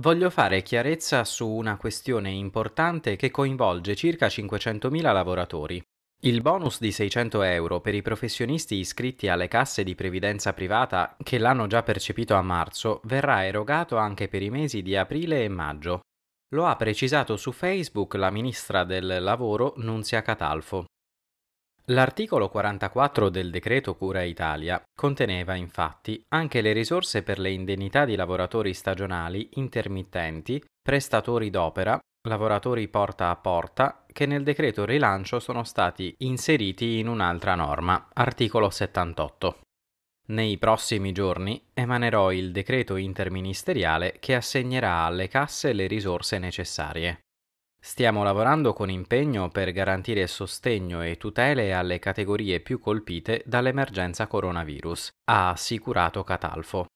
Voglio fare chiarezza su una questione importante che coinvolge circa 500.000 lavoratori. Il bonus di 600 euro per i professionisti iscritti alle casse di previdenza privata che l'hanno già percepito a marzo verrà erogato anche per i mesi di aprile e maggio. Lo ha precisato su Facebook la ministra del Lavoro Nunzia Catalfo. L'articolo 44 del decreto Cura Italia conteneva infatti anche le risorse per le indennità di lavoratori stagionali intermittenti, prestatori d'opera, lavoratori porta a porta, che nel decreto rilancio sono stati inseriti in un'altra norma, articolo 78. Nei prossimi giorni emanerò il decreto interministeriale che assegnerà alle casse le risorse necessarie. Stiamo lavorando con impegno per garantire sostegno e tutele alle categorie più colpite dall'emergenza coronavirus, ha assicurato Catalfo.